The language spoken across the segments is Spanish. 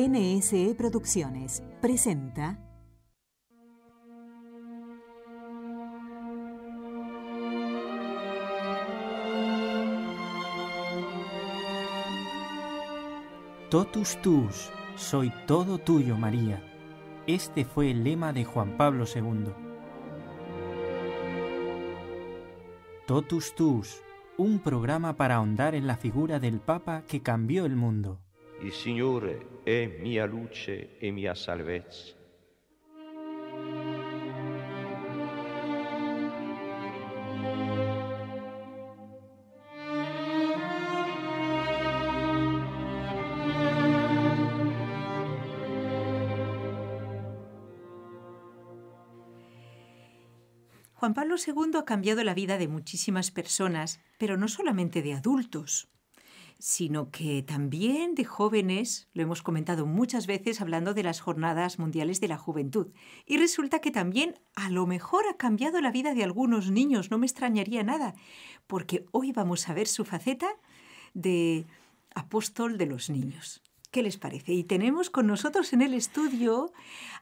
NSE Producciones presenta Totus tus, soy todo tuyo, María. Este fue el lema de Juan Pablo II. Totus tus, un programa para ahondar en la figura del Papa que cambió el mundo. El Señor, es mia luce e mia salvezza. Juan Pablo II ha cambiado la vida de muchísimas personas, pero no solamente de adultos sino que también de jóvenes, lo hemos comentado muchas veces hablando de las jornadas mundiales de la juventud, y resulta que también a lo mejor ha cambiado la vida de algunos niños, no me extrañaría nada, porque hoy vamos a ver su faceta de apóstol de los niños. ¿Qué les parece? Y tenemos con nosotros en el estudio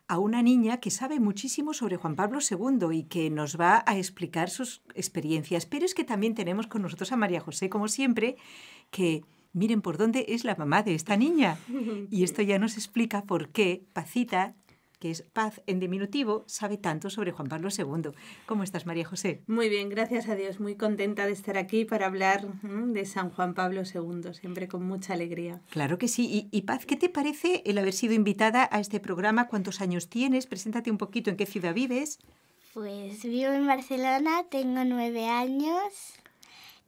a una niña que sabe muchísimo sobre Juan Pablo II y que nos va a explicar sus experiencias. Pero es que también tenemos con nosotros a María José, como siempre, que miren por dónde es la mamá de esta niña. Y esto ya nos explica por qué Pacita que es Paz en diminutivo, sabe tanto sobre Juan Pablo II. ¿Cómo estás, María José? Muy bien, gracias a Dios. Muy contenta de estar aquí para hablar de San Juan Pablo II, siempre con mucha alegría. Claro que sí. Y, Paz, ¿qué te parece el haber sido invitada a este programa? ¿Cuántos años tienes? Preséntate un poquito, ¿en qué ciudad vives? Pues vivo en Barcelona, tengo nueve años.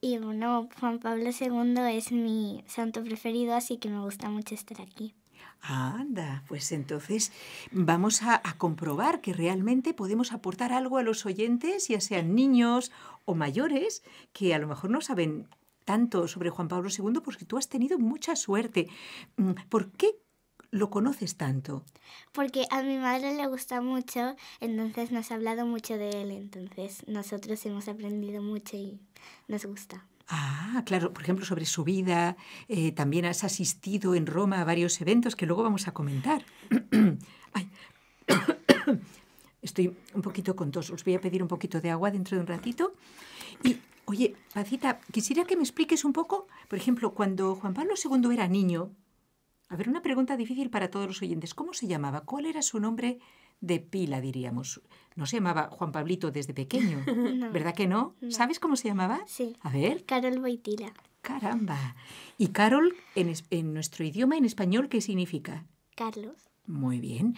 Y bueno, Juan Pablo II es mi santo preferido, así que me gusta mucho estar aquí. Anda, pues entonces vamos a, comprobar que realmente podemos aportar algo a los oyentes, ya sean niños o mayores, que a lo mejor no saben tanto sobre Juan Pablo II, porque tú has tenido mucha suerte. Mm, ¿Por qué lo conoces tanto? Porque a mi madre le gusta mucho, entonces nos ha hablado mucho de él, entonces nosotros hemos aprendido mucho y nos gusta. Ah, claro, por ejemplo, sobre su vida, eh, también has asistido en Roma a varios eventos que luego vamos a comentar. Estoy un poquito con tos, os voy a pedir un poquito de agua dentro de un ratito. Y, oye, Pacita, quisiera que me expliques un poco, por ejemplo, cuando Juan Pablo II era niño, a ver, una pregunta difícil para todos los oyentes. ¿Cómo se llamaba? ¿Cuál era su nombre de pila, diríamos? No se llamaba Juan Pablito desde pequeño, ¿verdad que no? ¿Sabes cómo se llamaba? Sí. A ver. Carol Boitila. Caramba. ¿Y Carol en, nuestro idioma, en español, qué significa? Carlos. Muy bien.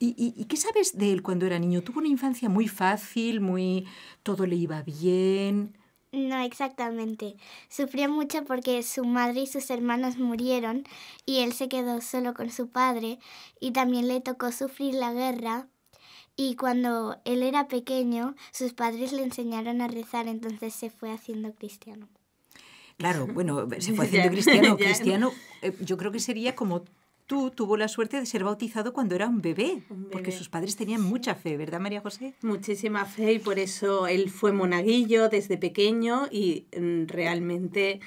¿Y, y, qué sabes de él cuando era niño? ¿Tuvo una infancia muy fácil, muy... todo le iba bien? No, exactamente. Sufrió mucho porque su madre y sus hermanos murieron y él se quedó solo con su padre y también le tocó sufrir la guerra. Y cuando él era pequeño, sus padres le enseñaron a rezar, entonces se fue haciendo cristiano. Claro, bueno, se fue haciendo cristiano. Cristiano, eh, yo creo que sería como tú tuvo la suerte de ser bautizado cuando era un bebé, porque sus padres tenían mucha fe, ¿verdad, María José? Muchísima fe y por eso él fue monaguillo desde pequeño y mm, realmente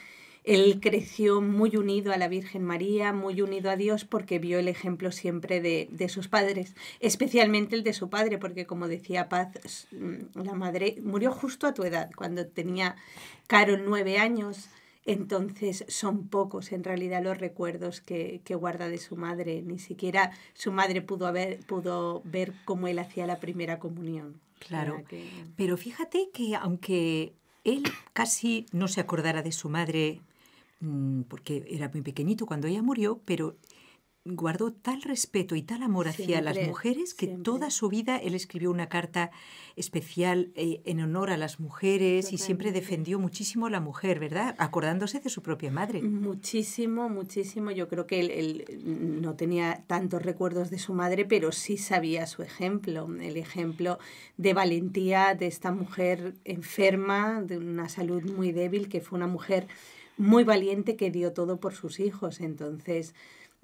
él creció muy unido a la Virgen María, muy unido a Dios, porque vio el ejemplo siempre de, de, sus padres, especialmente el de su padre, porque como decía Paz, mm, la madre murió justo a tu edad, cuando tenía Caro nueve años. Entonces son pocos en realidad los recuerdos que, guarda de su madre. Ni siquiera su madre pudo, haber, pudo ver cómo él hacía la primera comunión. Claro. Pero fíjate que aunque él casi no se acordara de su madre, mm, porque era muy pequeñito cuando ella murió, pero guardó tal respeto y tal amor hacia las mujeres que toda su vida él escribió una carta especial eh, en honor a las mujeres y siempre defendió muchísimo a la mujer, ¿verdad? Acordándose de su propia madre. Muchísimo, muchísimo. Yo creo que él no tenía tantos recuerdos de su madre, pero sí sabía su ejemplo, el ejemplo de valentía de esta mujer enferma, de una salud muy débil, que fue una mujer muy valiente que dio todo por sus hijos. Entonces,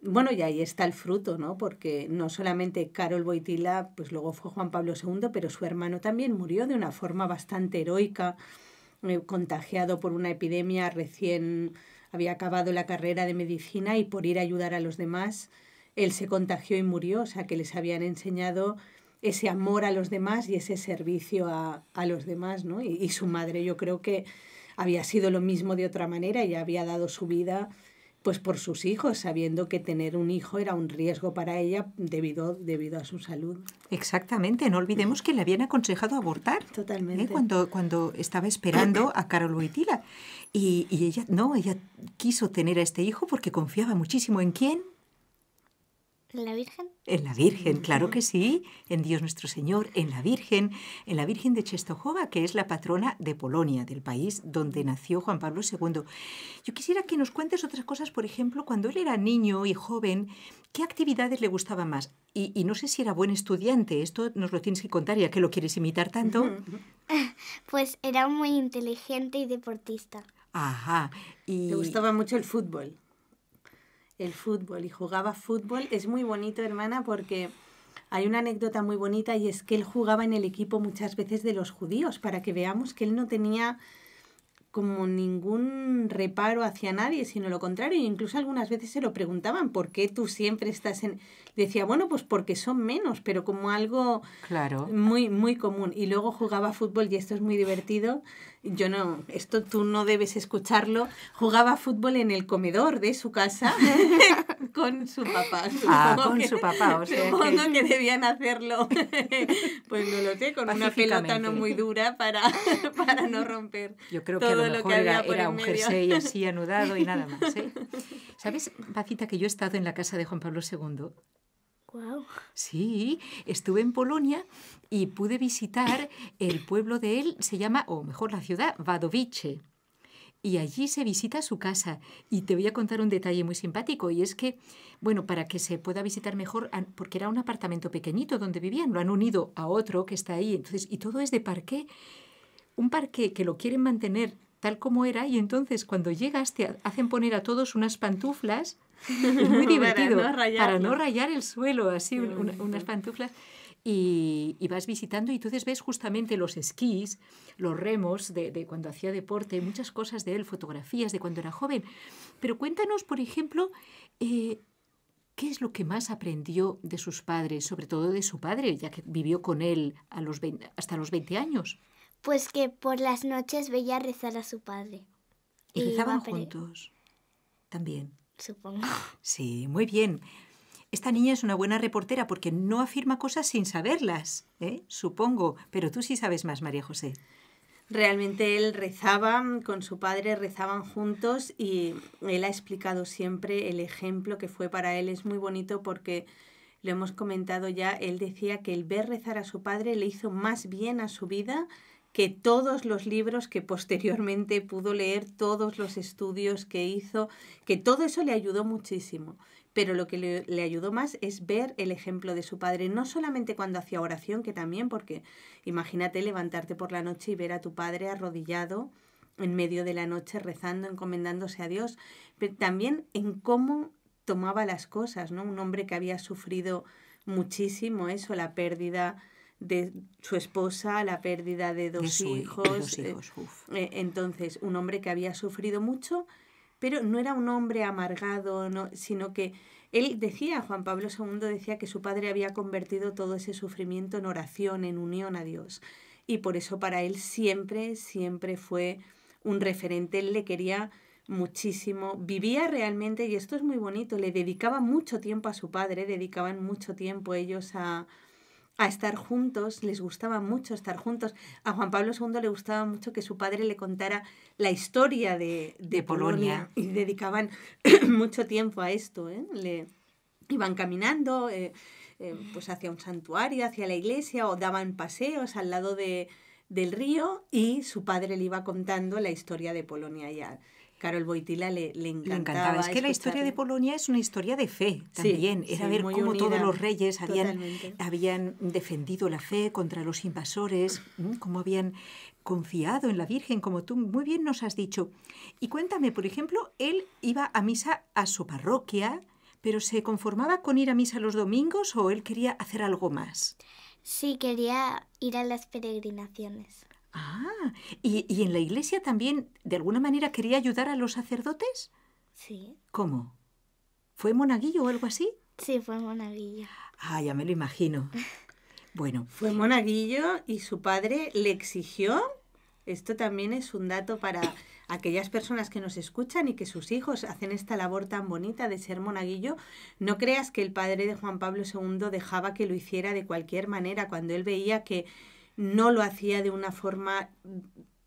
bueno, y ahí está el fruto, ¿no? Porque no solamente Carol Boitila, pues luego fue Juan Pablo II, pero su hermano también murió de una forma bastante heroica, eh, contagiado por una epidemia, recién había acabado la carrera de medicina y por ir a ayudar a los demás, él se contagió y murió, o sea que les habían enseñado ese amor a los demás y ese servicio a, los demás, ¿no? Y, y su madre yo creo que había sido lo mismo de otra manera, y había dado su vida pues por sus hijos, sabiendo que tener un hijo era un riesgo para ella debido, debido a su salud. Exactamente, no olvidemos que le habían aconsejado abortar. ¿eh? Totalmente. Cuando, cuando estaba esperando a Carol wittila Y, y ella, no, ella quiso tener a este hijo porque confiaba muchísimo en quién, ¿En la Virgen? En la Virgen, claro que sí, en Dios nuestro Señor, en la Virgen, en la Virgen de Czestochowa, que es la patrona de Polonia, del país donde nació Juan Pablo II. Yo quisiera que nos cuentes otras cosas, por ejemplo, cuando él era niño y joven, ¿qué actividades le gustaba más? Y, no sé si era buen estudiante, esto nos lo tienes que contar, ya que lo quieres imitar tanto. Pues era muy inteligente y deportista. Ajá. Y... Le gustaba mucho el fútbol el fútbol y jugaba fútbol. Es muy bonito, hermana, porque hay una anécdota muy bonita y es que él jugaba en el equipo muchas veces de los judíos para que veamos que él no tenía como ningún reparo hacia nadie, sino lo contrario. Incluso algunas veces se lo preguntaban, ¿por qué tú siempre estás en...? Decía, bueno, pues porque son menos, pero como algo claro. muy, muy común. Y luego jugaba fútbol, y esto es muy divertido, yo no, esto tú no debes escucharlo, jugaba fútbol en el comedor de su casa con su papá. Ah, con su papá, o sea. Supongo que... debían hacerlo, pues no lo sé, con una pelota no muy dura para, para no romper. Yo creo que a lo mejor era, un jersey así anudado y nada más. ¿eh? ¿Sabes, Pacita, que yo he estado en la casa de Juan Pablo II? Wow. Sí, estuve en Polonia y pude visitar el pueblo de él, se llama, o mejor la ciudad, Wadowice y allí se visita su casa. Y te voy a contar un detalle muy simpático y es que, bueno, para que se pueda visitar mejor, porque era un apartamento pequeñito donde vivían, lo han unido a otro que está ahí, entonces, y todo es de parqué. Un parqué que lo quieren mantener tal como era y entonces cuando llegas te hacen poner a todos unas pantuflas, muy divertido, para no, rayar, el suelo, así unas pantuflas. Y, vas visitando y entonces ves justamente los esquís, los remos de, cuando hacía deporte, muchas cosas de él, fotografías de cuando era joven. Pero cuéntanos, por ejemplo, eh, ¿qué es lo que más aprendió de sus padres, sobre todo de su padre, ya que vivió con él hasta los 20 años? Pues que por las noches veía rezar a su padre. ¿Y, y rezaban juntos? También. Supongo. Sí, muy bien. Esta niña es una buena reportera porque no afirma cosas sin saberlas, ¿eh? supongo, pero tú sí sabes más, María José. Realmente él rezaba con su padre, rezaban juntos y él ha explicado siempre el ejemplo que fue para él. Es muy bonito porque lo hemos comentado ya, él decía que el ver rezar a su padre le hizo más bien a su vida que todos los libros que posteriormente pudo leer, todos los estudios que hizo, que todo eso le ayudó muchísimo pero lo que le, ayudó más es ver el ejemplo de su padre, no solamente cuando hacía oración, que también, porque imagínate levantarte por la noche y ver a tu padre arrodillado en medio de la noche rezando, encomendándose a Dios, pero también en cómo tomaba las cosas, ¿no? Un hombre que había sufrido muchísimo eso, la pérdida de su esposa, la pérdida de dos hijos. Eh, eh, entonces, un hombre que había sufrido mucho, pero no era un hombre amargado, no, sino que él decía, Juan Pablo II decía que su padre había convertido todo ese sufrimiento en oración, en unión a Dios. Y por eso para él siempre, siempre fue un referente, él le quería muchísimo, vivía realmente, y esto es muy bonito, le dedicaba mucho tiempo a su padre, dedicaban mucho tiempo ellos a, a estar juntos, les gustaba mucho estar juntos. A Juan Pablo II le gustaba mucho que su padre le contara la historia de, Polonia. y dedicaban mucho tiempo a esto. ¿eh? Le, iban caminando eh, eh, pues hacia un santuario, hacia la iglesia o daban paseos al lado del río y su padre le iba contando la historia de Polonia. allá Carol Boitila le, le, encantaba. Es que la historia de Polonia es una historia de fe también. Era ver cómo todos los reyes habían, habían defendido la fe contra los invasores, cómo habían confiado en la Virgen, como tú muy bien nos has dicho. Y cuéntame, por ejemplo, él iba a misa a su parroquia, pero ¿se conformaba con ir a misa los domingos o él quería hacer algo más? Sí, quería ir a las peregrinaciones. Ah, ¿y, en la iglesia también de alguna manera quería ayudar a los sacerdotes? Sí. ¿Cómo? ¿Fue monaguillo o algo así? Sí, fue monaguillo. Ah, ya me lo imagino. Bueno. Fue monaguillo y su padre le exigió, esto también es un dato para aquellas personas que nos escuchan y que sus hijos hacen esta labor tan bonita de ser monaguillo, no creas que el padre de Juan Pablo II dejaba que lo hiciera de cualquier manera cuando él veía que no lo hacía de una forma mm,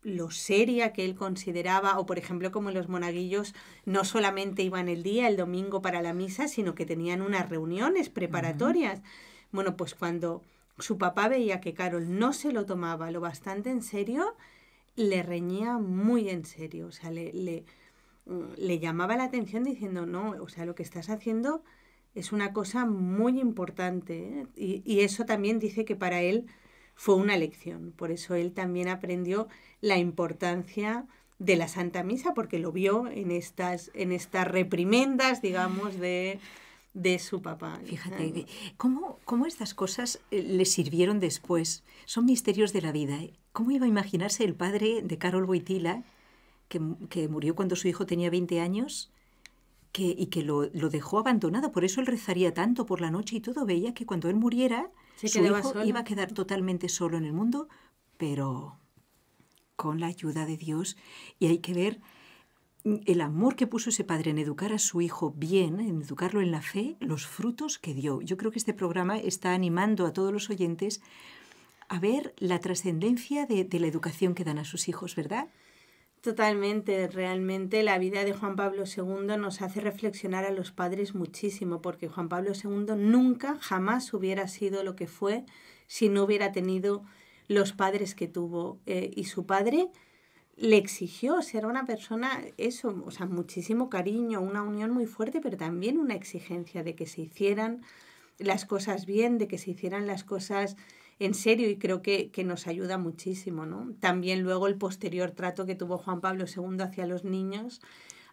lo seria que él consideraba, o por ejemplo como los monaguillos no solamente iban el día, el domingo para la misa, sino que tenían unas reuniones preparatorias. Bueno, pues cuando su papá veía que Carol no se lo tomaba lo bastante en serio, le reñía muy en serio, o sea, le, mm, llamaba la atención diciendo, no, o sea, lo que estás haciendo es una cosa muy importante. ¿eh? y eso también dice que para él fue una lección. Por eso él también aprendió la importancia de la Santa Misa, porque lo vio en estas, en estas reprimendas, digamos, de, de su papá. Fíjate, ¿cómo, ¿cómo, estas cosas eh, le sirvieron después? Son misterios de la vida. ¿eh? ¿Cómo iba a imaginarse el padre de Carol Boitila, que, murió cuando su hijo tenía 20 años, que, y que lo, lo, dejó abandonado? Por eso él rezaría tanto por la noche y todo. Veía que cuando él muriera, se Su iba a quedar totalmente solo en el mundo, pero con la ayuda de Dios. Y hay que ver mm, el amor que puso ese padre en educar a su hijo bien, en educarlo en la fe, los frutos que dio. Yo creo que este programa está animando a todos los oyentes a ver la trascendencia de la educación que dan a sus hijos, ¿verdad? Totalmente, realmente la vida de Juan Pablo II nos hace reflexionar a los padres muchísimo, porque Juan Pablo II nunca, jamás hubiera sido lo que fue si no hubiera tenido los padres que tuvo. Eh, y su padre le exigió ser una persona, eso, o sea, muchísimo cariño, una unión muy fuerte, pero también una exigencia de que se hicieran las cosas bien, de que se hicieran las cosas en serio y creo que, nos ayuda muchísimo. ¿no? También luego el posterior trato que tuvo Juan Pablo II hacia los niños,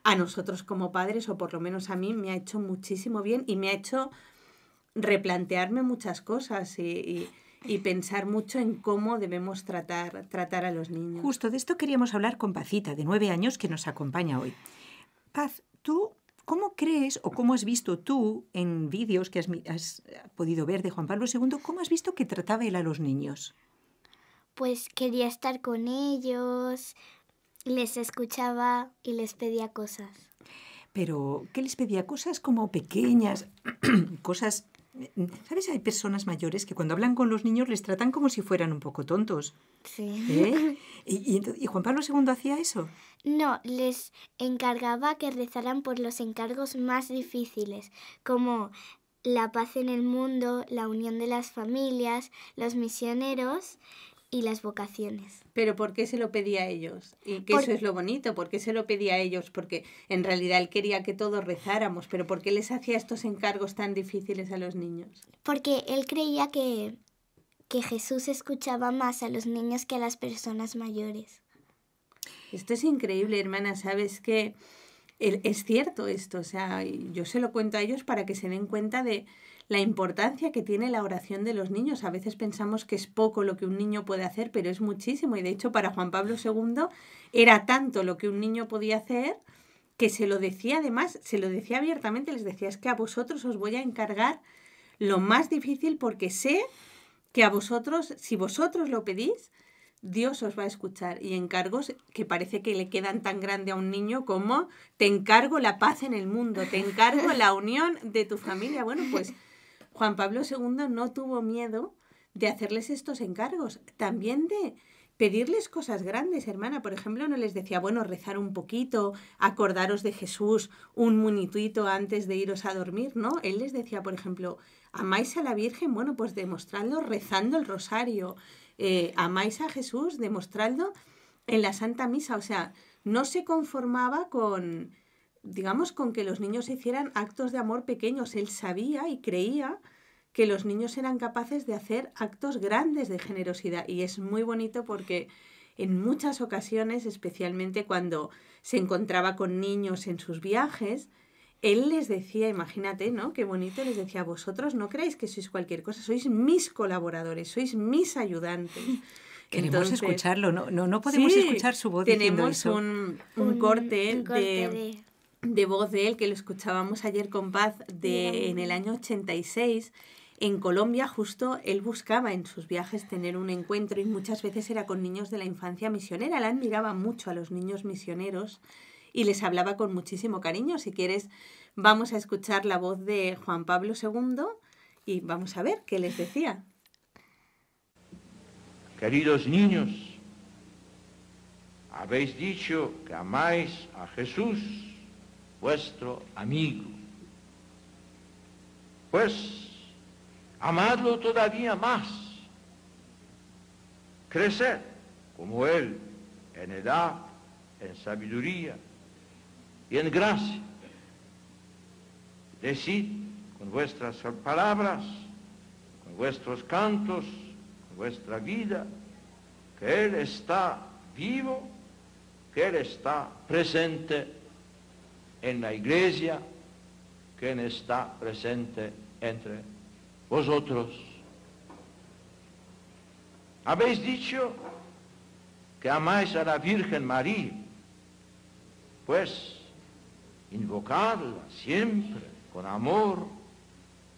a nosotros como padres, o por lo menos a mí, me ha hecho muchísimo bien y me ha hecho replantearme muchas cosas y, pensar mucho en cómo debemos tratar, tratar a los niños. Justo de esto queríamos hablar con Pacita, de nueve años, que nos acompaña hoy. Paz, tú ¿Cómo crees o cómo has visto tú en vídeos que has, eh, podido ver de Juan Pablo II, cómo has visto que trataba él a los niños? Pues quería estar con ellos, les escuchaba y les pedía cosas. Pero, ¿qué les pedía? Cosas como pequeñas, cosas ¿Sabes? Hay personas mayores que cuando hablan con los niños les tratan como si fueran un poco tontos. Sí. ¿Eh? ¿Y, y, Juan Pablo II hacía eso? No, les encargaba que rezaran por los encargos más difíciles, como la paz en el mundo, la unión de las familias, los misioneros y las vocaciones. Pero ¿por qué se lo pedía a ellos? Y que eso es lo bonito, ¿por qué se lo pedía a ellos? Porque en realidad él quería que todos rezáramos, pero ¿por qué les hacía estos encargos tan difíciles a los niños? Porque él creía que, que Jesús escuchaba más a los niños que a las personas mayores. Esto es increíble, hermana, ¿sabes qué? es cierto esto, o sea, yo se lo cuento a ellos para que se den cuenta de la importancia que tiene la oración de los niños. A veces pensamos que es poco lo que un niño puede hacer, pero es muchísimo. Y de hecho, para Juan Pablo II era tanto lo que un niño podía hacer que se lo decía además, se lo decía abiertamente, les decía, es que a vosotros os voy a encargar lo más difícil porque sé que a vosotros, si vosotros lo pedís, Dios os va a escuchar y encargos que parece que le quedan tan grande a un niño como te encargo la paz en el mundo, te encargo la unión de tu familia. Bueno, pues Juan Pablo II no tuvo miedo de hacerles estos encargos, también de pedirles cosas grandes, hermana. Por ejemplo, no les decía, bueno, rezar un poquito, acordaros de Jesús un munituito antes de iros a dormir, ¿no? Él les decía, por ejemplo, amáis a la Virgen, bueno, pues demostradlo rezando el rosario, eh, amáis a Jesús, demostrando en la Santa Misa. O sea, no se conformaba con, digamos, con que los niños hicieran actos de amor pequeños. Él sabía y creía que los niños eran capaces de hacer actos grandes de generosidad. Y es muy bonito porque en muchas ocasiones, especialmente cuando se encontraba con niños en sus viajes, él les decía, imagínate, ¿no? Qué bonito, les decía, vosotros no creéis que sois cualquier cosa, sois mis colaboradores, sois mis ayudantes. Queremos escucharlo, no, no, no podemos escuchar su voz. Tenemos Un, un, corte, de, voz de él que lo escuchábamos ayer con Paz en el año 86. En Colombia justo él buscaba en sus viajes tener un encuentro y muchas veces era con niños de la infancia misionera. Él admiraba mucho a los niños misioneros y les hablaba con muchísimo cariño. Si quieres, vamos a escuchar la voz de Juan Pablo II y vamos a ver qué les decía. Queridos niños, habéis dicho que amáis a Jesús, vuestro amigo. Pues, amadlo todavía más. ...creced... como Él en edad, en sabiduría, y en gracia. Decid con vuestras palabras, con vuestros cantos, con vuestra vida, que Él está vivo, que Él está presente en la iglesia, que Él está presente entre vosotros. Habéis dicho que amáis a la Virgen María, pues invocarla siempre con amor,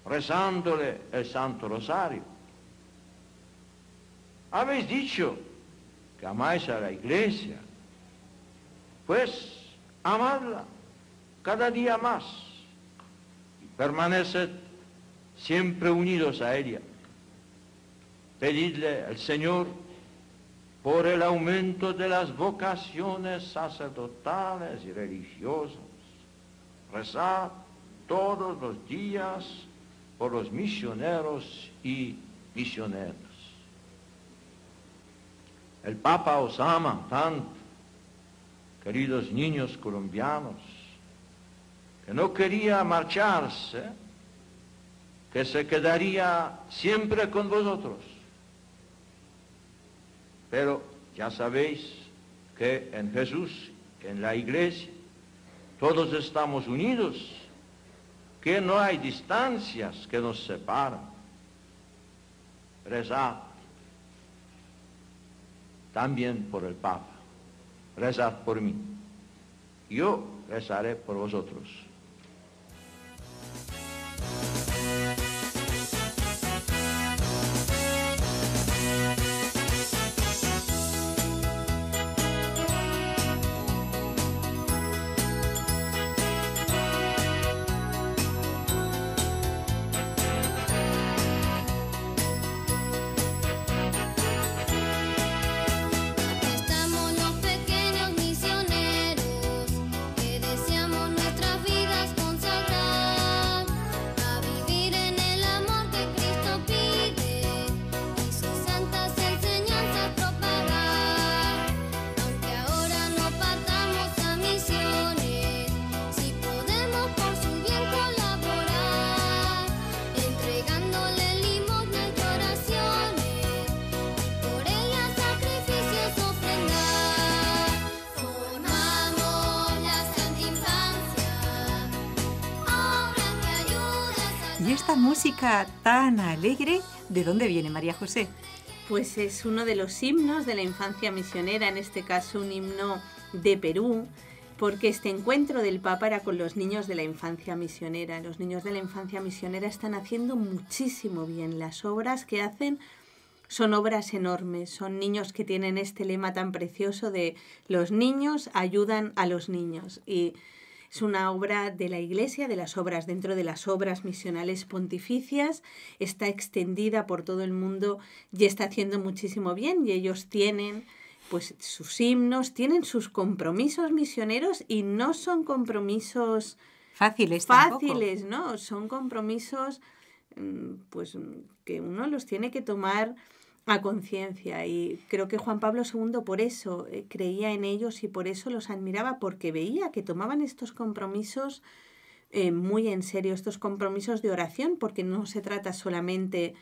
rezándole el Santo Rosario. Habéis dicho que amáis a la iglesia, pues amadla cada día más y permaneced siempre unidos a ella. Pedidle al Señor por el aumento de las vocaciones sacerdotales y religiosas rezar todos los días por los misioneros y misioneras. El Papa os ama tanto, queridos niños colombianos, que no quería marcharse, que se quedaría siempre con vosotros. Pero ya sabéis que en Jesús, en la iglesia, todos estamos unidos, que no hay distancias que nos separan. Rezad también por el Papa, rezad por mí. Yo rezaré por vosotros. música tan alegre, ¿de dónde viene María José? Pues es uno de los himnos de la infancia misionera, en este caso un himno de Perú, porque este encuentro del Papa era con los niños de la infancia misionera. Los niños de la infancia misionera están haciendo muchísimo bien. Las obras que hacen son obras enormes, son niños que tienen este lema tan precioso de los niños ayudan a los niños. Y es una obra de la Iglesia, de las obras dentro de las obras misionales pontificias. Está extendida por todo el mundo y está haciendo muchísimo bien y ellos tienen pues sus himnos, tienen sus compromisos misioneros y no son compromisos fáciles, fáciles, ¿no? Son compromisos mm, pues que uno los tiene que tomar a conciencia. Y creo que Juan Pablo II por eso eh, creía en ellos y por eso los admiraba, porque veía que tomaban estos compromisos eh, muy en serio, estos compromisos de oración, porque no se trata solamente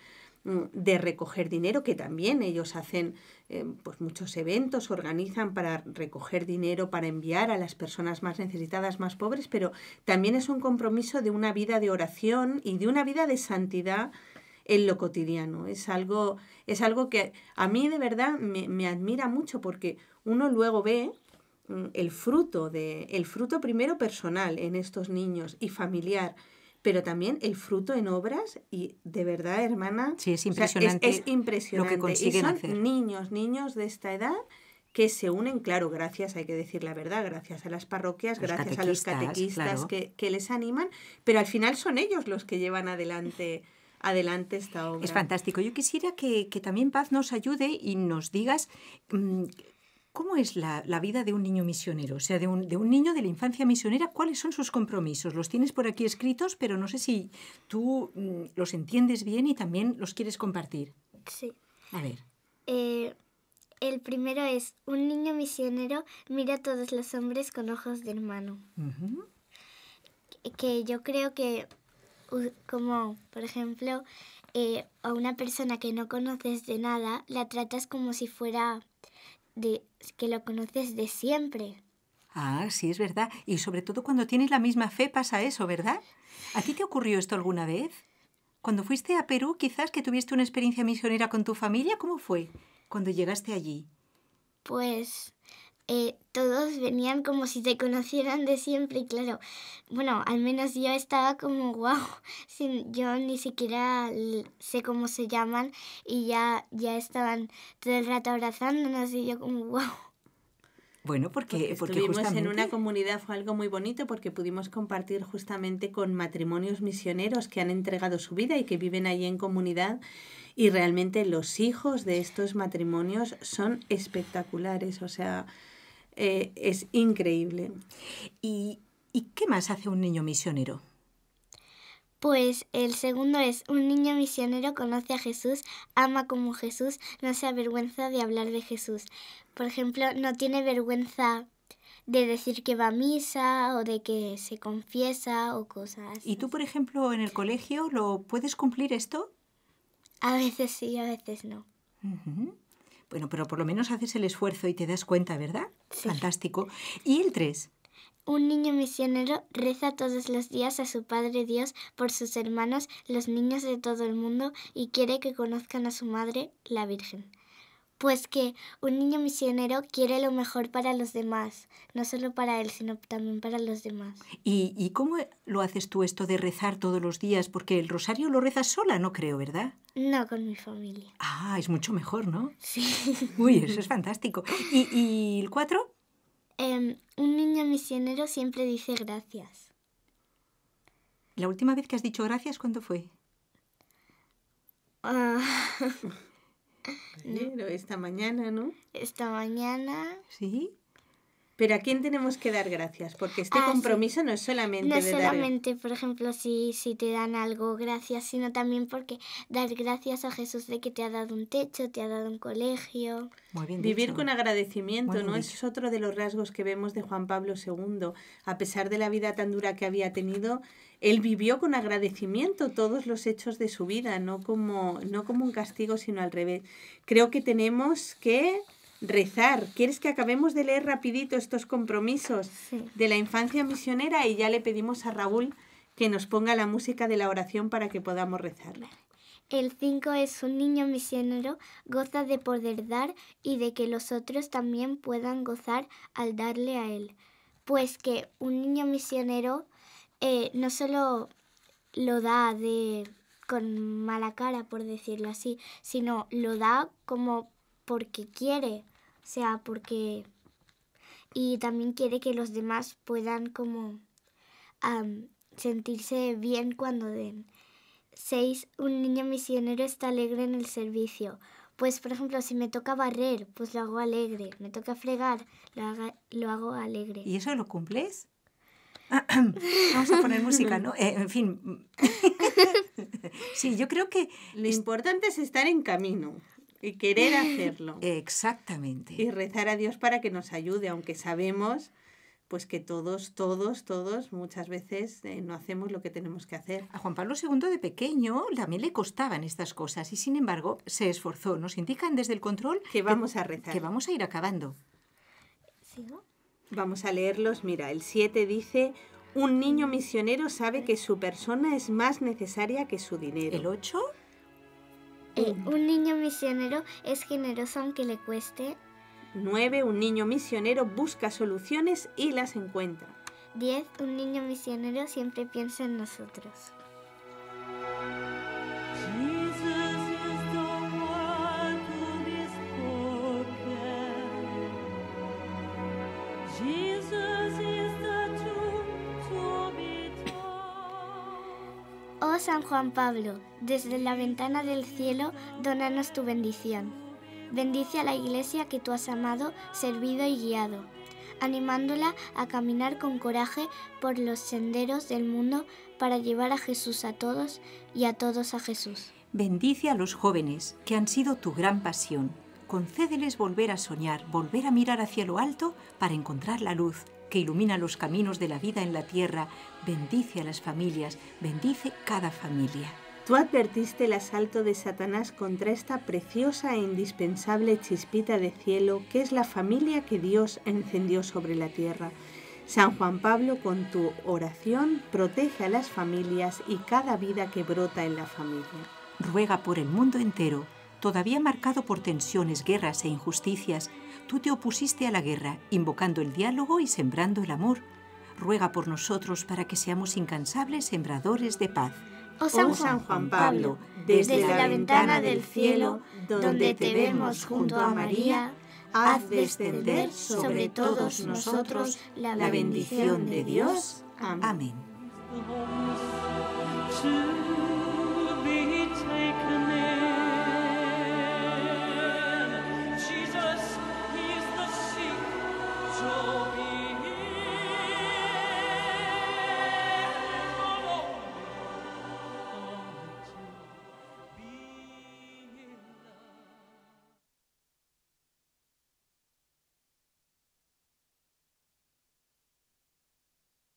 mm, de recoger dinero, que también ellos hacen eh, pues muchos eventos, organizan para recoger dinero, para enviar a las personas más necesitadas, más pobres, pero también es un compromiso de una vida de oración y de una vida de santidad en lo cotidiano. Es algo, es algo que a mí de verdad me, admira mucho porque uno luego ve mm, el fruto de el fruto primero personal en estos niños y familiar pero también el fruto en obras y de verdad, hermana, sí, es impresionante, es, impresionante lo que consiguen y son niños, niños de esta edad que se unen, claro, gracias, hay que decir la verdad, gracias a las parroquias, gracias a los catequistas que, que, les animan, pero al final son ellos los que llevan adelante adelante esta obra. Es fantástico. Yo quisiera que, también Paz nos ayude y nos digas mm, ¿Cómo es la, vida de un niño misionero? O sea, de un, de un, niño de la infancia misionera, ¿cuáles son sus compromisos? Los tienes por aquí escritos, pero no sé si tú mm, los entiendes bien y también los quieres compartir. Sí. A ver. Eh, el primero es, un niño misionero mira a todos los hombres con ojos de hermano. que yo creo que como por ejemplo eh, a una persona que no conoces de nada, la tratas como si fuera de que lo conoces de siempre. Ah, sí, es verdad. Y sobre todo cuando tienes la misma fe pasa eso, ¿verdad? ¿A ti te ocurrió esto alguna vez? Cuando fuiste a Perú, quizás que tuviste una experiencia misionera con tu familia, ¿cómo fue cuando llegaste allí? Pues eh, todos venían como si te conocieran de siempre y claro, bueno, al menos yo estaba como wow, sin, yo ni siquiera sé cómo se llaman y ya, ya estaban todo el rato abrazándonos y yo como wow. Bueno, porque, porque, en una comunidad, fue algo muy bonito porque pudimos compartir justamente con matrimonios misioneros que han entregado su vida y que viven allí en comunidad y realmente los hijos de estos matrimonios son espectaculares, o sea, eh, es increíble. ¿Y, qué más hace un niño misionero? Pues el segundo es, un niño misionero conoce a Jesús, ama como Jesús, no se avergüenza de hablar de Jesús. Por ejemplo, no tiene vergüenza de decir que va a misa o de que se confiesa o cosas. ¿Y tú, por ejemplo, en el colegio, lo puedes cumplir esto? A veces sí, a veces no. Bueno, pero por lo menos haces el esfuerzo y te das cuenta, ¿verdad? Fantástico. ¿Y el 3? Un niño misionero reza todos los días a su Padre Dios por sus hermanos, los niños de todo el mundo, y quiere que conozcan a su Madre, la Virgen. Pues que un niño misionero quiere lo mejor para los demás, no solo para él, sino también para los demás. ¿Y, ¿Y, cómo lo haces tú esto de rezar todos los días? Porque el rosario lo rezas sola, no creo, ¿verdad? No, con mi familia. Ah, es mucho mejor, ¿no? Sí. Uy, eso es fantástico. ¿Y, el cuatro? Em, un niño misionero siempre dice gracias. ¿La última vez que has dicho gracias, cuándo fue? Ah, Pero esta mañana, ¿no? Esta mañana. Sí. Pero ¿a quién tenemos que dar gracias? Porque este ah, compromiso no es solamente... No solamente, por ejemplo, si, si te dan algo, gracias, sino también porque dar gracias a Jesús de que te ha dado un techo, te ha dado un colegio. Vivir con agradecimiento, ¿no? es otro de los rasgos que vemos de Juan Pablo II. A pesar de la vida tan dura que había tenido, él vivió con agradecimiento todos los hechos de su vida, no como, no como un castigo, sino al revés. Creo que tenemos que rezar. ¿Quieres que acabemos de leer rapidito estos compromisos de la infancia misionera y ya le pedimos a Raúl que nos ponga la música de la oración para que podamos rezarla? El 5 es un niño misionero, goza de poder dar y de que los otros también puedan gozar al darle a él. Pues que un niño misionero eh, no solo lo da de con mala cara, por decirlo así, sino lo da como porque quiere, sea, porque... Y también quiere que los demás puedan como sentirse bien cuando den. Seis, Un niño misionero está alegre en el servicio. Pues, por ejemplo, si me toca barrer, pues lo hago alegre. Me toca fregar, lo, hago alegre. ¿Y eso lo cumples? Vamos a poner música, ¿no? Eh, en fin. sí, yo creo que... Lo importante es estar en camino. Y querer hacerlo. Exactamente. Y rezar a Dios para que nos ayude, aunque sabemos pues que todos, todos, todos muchas veces eh, no hacemos lo que tenemos que hacer. A Juan Pablo II de pequeño también le costaban estas cosas y sin embargo se esforzó. Nos indican desde el control que vamos a rezar. Que vamos a ir acabando. ¿Sí, Vamos a leerlos. Mira, el 7 dice, un niño misionero sabe que su persona es más necesaria que su dinero. ¿El 8? Eh, un niño misionero es generoso aunque le cueste. 9. Un niño misionero busca soluciones y las encuentra. 10. Un niño misionero siempre piensa en nosotros. San Juan Pablo, desde la ventana del cielo, donanos tu bendición. Bendice a la iglesia que tú has amado, servido y guiado, animándola a caminar con coraje por los senderos del mundo para llevar a Jesús a todos y a todos a Jesús. Bendice a los jóvenes, que han sido tu gran pasión. Concédeles volver a soñar, volver a mirar hacia lo alto para encontrar la luz, que ilumina los caminos de la vida en la tierra, bendice a las familias, bendice cada familia. Tú advertiste el asalto de Satanás contra esta preciosa e indispensable chispita de cielo que es la familia que Dios encendió sobre la tierra. San Juan Pablo, con tu oración, protege a las familias y cada vida que brota en la familia. Ruega por el mundo entero, todavía marcado por tensiones, guerras e injusticias, Tú te opusiste a la guerra, invocando el diálogo y sembrando el amor. Ruega por nosotros para que seamos incansables sembradores de paz. Oh San, oh, Juan Pablo, desde, la, ventana del cielo, donde te vemos junto a María, haz descender sobre todos nosotros la bendición de Dios. Amén.